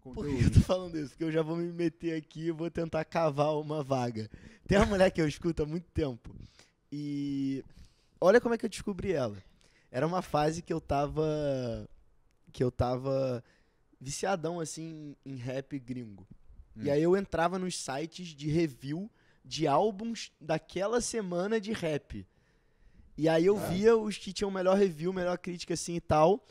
conteúdo. Por que eu tô falando isso? Porque eu já vou me meter aqui e vou tentar cavar uma vaga. Tem uma mulher que eu escuto há muito tempo. E olha como é que eu descobri ela. Era uma fase que eu tava. que eu tava viciadão assim em rap gringo. Hum. E aí eu entrava nos sites de review de álbuns daquela semana de rap. E aí eu é. via os que tinham melhor review, melhor crítica assim e tal,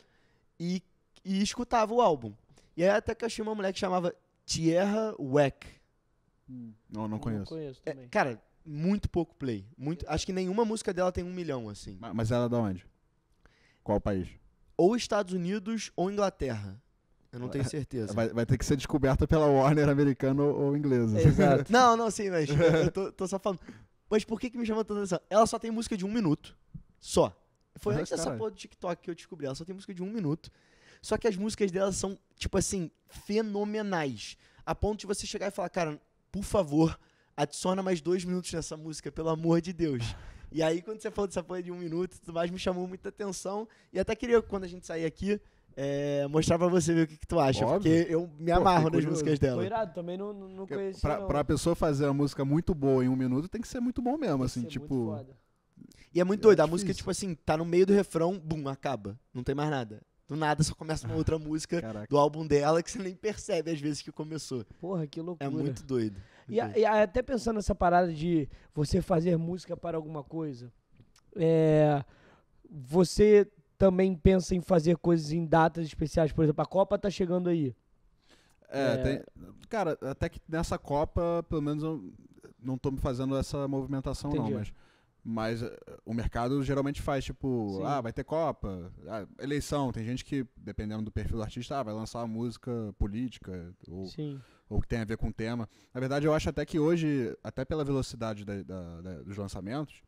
e, e escutava o álbum. E aí até que eu achei uma mulher que chamava Tierra Weck. Hum. Não, não conheço. Não conheço é, cara, muito pouco play. Muito, acho que nenhuma música dela tem um milhão, assim. Mas, mas ela é de onde? Qual país? Ou Estados Unidos ou Inglaterra. Eu não tenho certeza. Vai, vai, ter que ser descoberta pela Warner americana ou, ou inglesa. Exato. não, não, sim, mas eu tô, tô, só falando. Mas por que, que me chama tanta atenção? Ela só tem música de um minuto. Só. Foi antes dessa porra do TikTok que eu descobri. Ela só tem música de um minuto. Só que as músicas dela são, tipo assim, fenomenais. A ponto de você chegar e falar, cara, por favor, adiciona mais dois minutos nessa música, pelo amor de Deus. E aí, quando você falou dessa porra de um minuto e tudo mais, me chamou muita atenção. E até queria, quando a gente sair aqui, é, mostrar pra você ver o que, que tu acha. Óbvio. Porque eu me amarro Pô, nas músicas dela. Foi irado, também não, não Pra, não. pra pessoa fazer uma música muito boa em um minuto, tem que ser muito bom mesmo, tem assim, tipo. E é muito é doido, difícil. a música, tipo assim, tá no meio do refrão, bum, acaba. Não tem mais nada do nada só começa uma outra música Caraca. do álbum dela que você nem percebe às vezes que começou. Porra, que loucura. É muito doido. E, e até pensando nessa parada de você fazer música para alguma coisa, é, você também pensa em fazer coisas em datas especiais, por exemplo, a Copa tá chegando aí. É, é... Tem, cara, até que nessa Copa, pelo menos eu não tô me fazendo essa movimentação Entendi. não, mas mas eh, o mercado geralmente faz, tipo, Sim. ah, vai ter Copa, ah, eleição. Tem gente que, dependendo do perfil do artista, ah, vai lançar uma música política ou, ou que tem a ver com o tema. Na verdade, eu acho até que hoje, até pela velocidade da, da, da, dos lançamentos,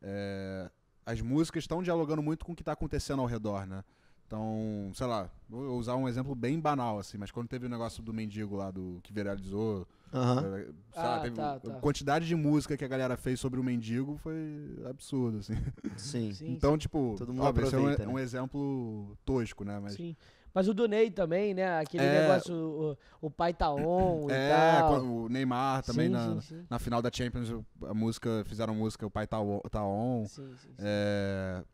é, as músicas estão dialogando muito com o que está acontecendo ao redor, né? Então, sei lá, vou usar um exemplo bem banal, assim, mas quando teve o negócio do mendigo lá, do que viralizou, eh, ah, teve tá, tá. a quantidade de música que a galera fez sobre o mendigo foi absurdo, assim. Sim. sim então, tipo, todo mundo é, é um, né? um, exemplo tosco, né? Mas... Sim. Mas o do Ney também, né? Aquele é, negócio, o, o, pai tá on é, e tal. o Neymar também, sim, na, sim, na final da Champions, a música, fizeram música, o pai tá on. Tá on. Sim, sim, sim. É,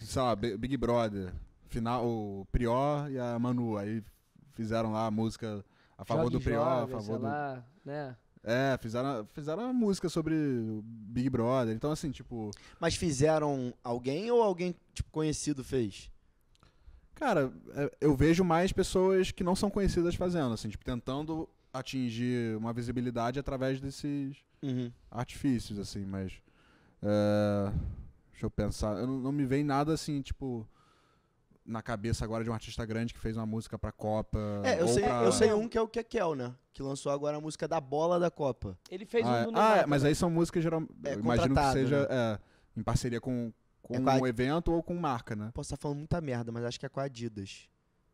sei lá, Big Brother final, o Prior e a Manu. Aí fizeram lá a música a favor Jogue do Prior, a favor do. Lá, né? É, fizeram, fizeram música sobre Big Brother. Então, assim, tipo. Mas fizeram alguém ou alguém tipo, conhecido fez? Cara, é, eu vejo mais pessoas que não são conhecidas fazendo, assim, tipo, tentando atingir uma visibilidade através desses uhum. artifícios, assim, mas. É, deixa eu pensar. Eu não, não me vem nada assim, tipo na cabeça agora de um artista grande que fez uma música pra Copa. É, eu, sei, pra... eu sei um que é o Kekel, né? Que lançou agora a música da bola da Copa. Ele fez ah, um é. Ah, é, mas né? aí são músicas geralmente. É, imagino que seja né? é, em parceria com, com é um a... evento ou com marca, né? Posso estar tá falando muita merda, mas acho que é com a Adidas.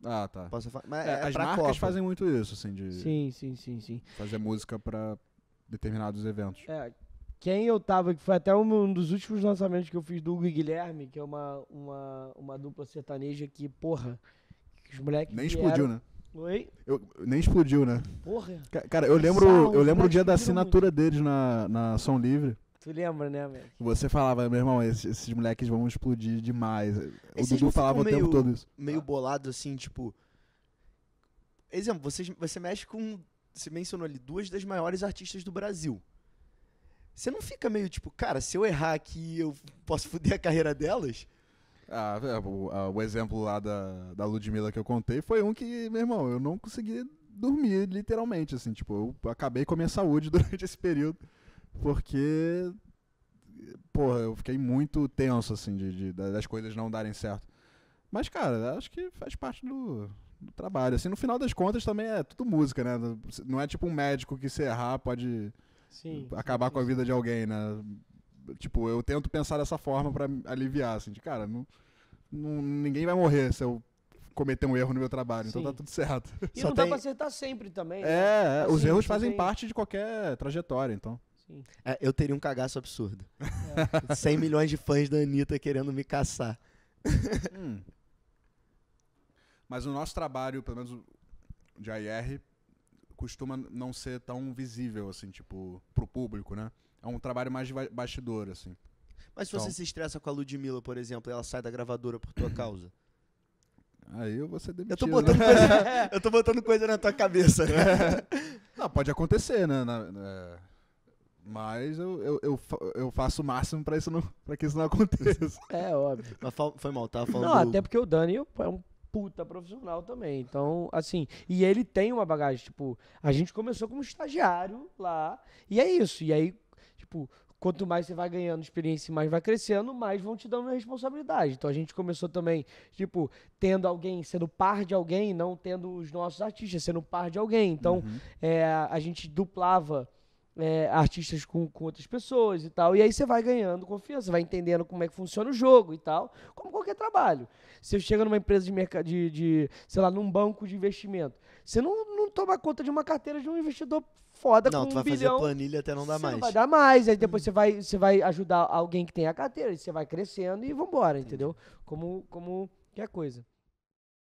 Ah, tá. Posso tá falar, mas é, as marcas Copa. fazem muito isso, assim, de. Sim, sim, sim, sim. Fazer música pra determinados eventos. É, quem eu tava, que foi até um dos últimos lançamentos que eu fiz do Hugo e Guilherme, que é uma, uma, uma dupla sertaneja que, porra, que os moleques. Nem vieram... explodiu, né? Oi? Eu, nem explodiu, né? Porra. Cara, eu lembro, eu lembro o dia da assinatura muito. deles na, na Som Livre. Tu lembra, né, velho? Você falava, meu irmão, esses, esses, moleques vão explodir demais. o Dudu falava meio, o tempo todo isso. Meio bolado, assim, tipo. Exemplo, você, você mexe com. Você mencionou ali duas das maiores artistas do Brasil. Você não fica meio tipo, cara, se eu errar aqui, eu posso foder a carreira delas? Ah, é, o, o exemplo lá da, da Ludmilla que eu contei foi um que, meu irmão, eu não consegui dormir, literalmente, assim, tipo, eu acabei com a minha saúde durante esse período, porque, porra, eu fiquei muito tenso, assim, de, de das coisas não darem certo. Mas, cara, acho que faz parte do, do, trabalho, assim, no final das contas também é tudo música, né, não é tipo um médico que se errar pode Sim, acabar sim, com a vida de alguém, né? Tipo, eu tento pensar dessa forma para aliviar, assim, de cara, não, não, ninguém vai morrer se eu cometer um erro no meu trabalho, então tá tudo certo. E Só não tem... dá pra acertar sempre também. Né? É, né? assim, os erros fazem tem... parte de qualquer trajetória, então. É, eu teria um cagaço absurdo. É. 100 milhões de fãs da Anitta querendo me caçar. Hum. Mas o nosso trabalho, pelo menos de IR costuma não ser tão visível, assim, tipo, pro público, né? É um trabalho mais de bastidor, assim. Mas se então, você se estressa com a Ludmilla, por exemplo, e ela sai da gravadora por tua causa? Aí eu vou ser demitido. Eu tô né? botando, né? coisa, eu tô botando coisa na tua cabeça. Né? não, pode acontecer, né? Na, na, mas eu, eu, eu, eu, faço o máximo pra, isso não, pra que isso não aconteça. É, óbvio. Mas foi mal, tá? Falando não, do... até porque o Dani é um puta profissional também. Então, assim, e ele tem uma bagagem, tipo, a gente começou como estagiário lá, e é isso. E aí, tipo, quanto mais você vai ganhando experiência e mais vai crescendo, mais vão te dando responsabilidade. Então a gente começou também, tipo, tendo alguém, sendo par de alguém, não tendo os nossos artistas, sendo par de alguém. Então, uhum. é, a gente duplava é, artistas com, com outras pessoas e tal. E aí você vai ganhando confiança, vai entendendo como é que funciona o jogo e tal, como qualquer trabalho. Se você chega numa empresa de mercado, de, de, sei lá, num banco de investimento, você não, não toma conta de uma carteira de um investidor foda não, com um bilhão. Não, tu vai fazer planilha até não dar mais. Não vai dar mais, aí depois uhum. você vai, você vai ajudar alguém que tem a carteira, e você vai crescendo e vambora, Entendi. entendeu? Como, como que é coisa.